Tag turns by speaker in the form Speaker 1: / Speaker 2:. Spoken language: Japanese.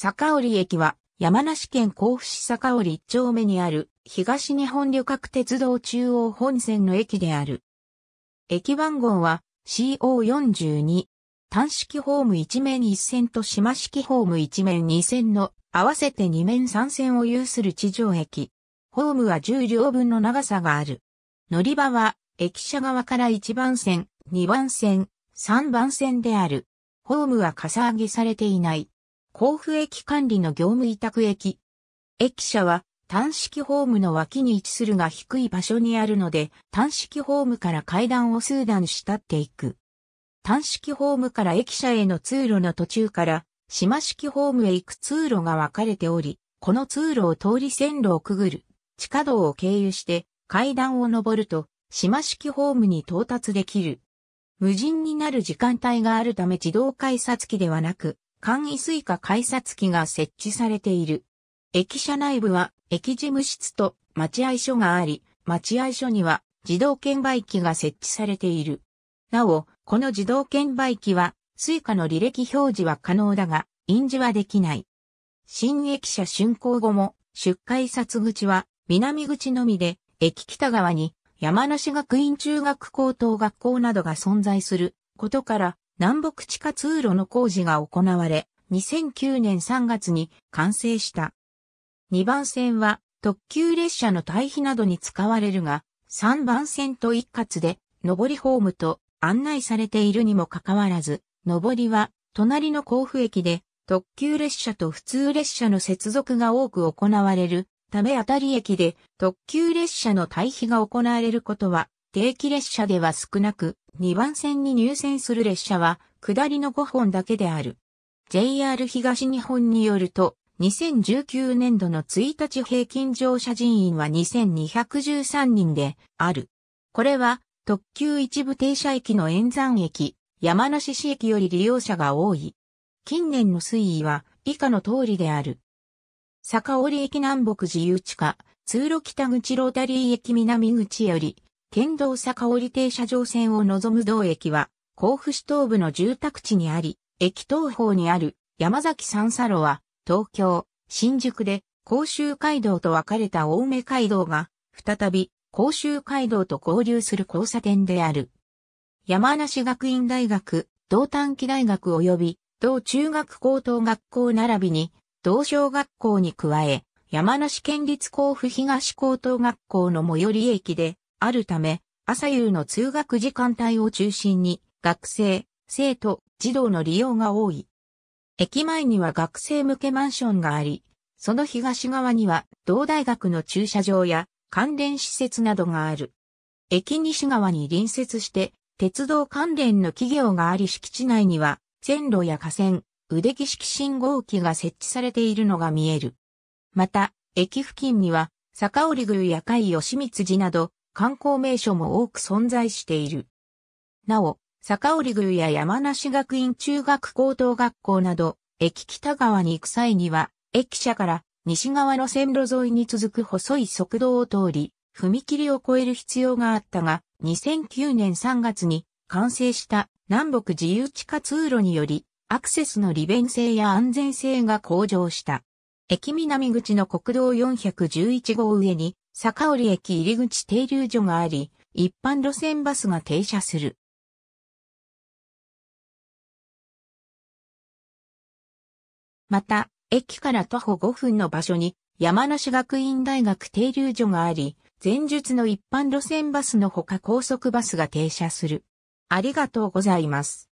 Speaker 1: 坂織駅は山梨県甲府市坂織一丁目にある東日本旅客鉄道中央本線の駅である。駅番号は CO42。単式ホーム1面1線と島式ホーム1面2線の合わせて2面3線を有する地上駅。ホームは10両分の長さがある。乗り場は駅舎側から1番線、2番線、3番線である。ホームはかさ上げされていない。甲府駅管理の業務委託駅。駅舎は単式ホームの脇に位置するが低い場所にあるので、単式ホームから階段を数段下っていく。単式ホームから駅舎への通路の途中から、島式ホームへ行く通路が分かれており、この通路を通り線路をくぐる、地下道を経由して階段を登ると、島式ホームに到達できる。無人になる時間帯があるため自動改札機ではなく、簡易水カ改札機が設置されている。駅舎内部は駅事務室と待合所があり、待合所には自動券売機が設置されている。なお、この自動券売機は、水カの履歴表示は可能だが、印字はできない。新駅舎竣工後も、出改札口は南口のみで、駅北側に山梨学院中学高等学校などが存在することから、南北地下通路の工事が行われ、2009年3月に完成した。2番線は特急列車の退避などに使われるが、3番線と一括で、上りホームと案内されているにもかかわらず、上りは隣の甲府駅で特急列車と普通列車の接続が多く行われるため当たり駅で特急列車の退避が行われることは定期列車では少なく、2番線に入線する列車は、下りの5本だけである。JR 東日本によると、2019年度の1日平均乗車人員は2213人である。これは、特急一部停車駅の沿山駅、山梨市駅より利用者が多い。近年の推移は以下の通りである。坂折駅南北自由地下、通路北口ロータリー駅南口より、県道坂折停車場線を望む道駅は、甲府市東部の住宅地にあり、駅東方にある山崎三佐路は、東京、新宿で、甲州街道と分かれた青梅街道が、再び、甲州街道と交流する交差点である。山梨学院大学、同短期大学及び、同中学高等学校並びに、同小学校に加え、山梨県立甲府東高等学校の最寄り駅で、あるため、朝夕の通学時間帯を中心に、学生、生徒、児童の利用が多い。駅前には学生向けマンションがあり、その東側には同大学の駐車場や関連施設などがある。駅西側に隣接して鉄道関連の企業があり敷地内には線路や河川、腕木式信号機が設置されているのが見える。また、駅付近には坂織宮や海吉義光寺など観光名所も多く存在している。なお、坂織宮や山梨学院中学高等学校など、駅北側に行く際には、駅舎から西側の線路沿いに続く細い側道を通り、踏切を越える必要があったが、2009年3月に完成した南北自由地下通路により、アクセスの利便性や安全性が向上した。駅南口の国道411号上に、坂織駅入口停留所があり、一般路線バスが停車する。また、駅から徒歩5分の場所に山梨学院大学停留所があり、前述の一般路線バスのほか高速バスが停車する。ありがとうございます。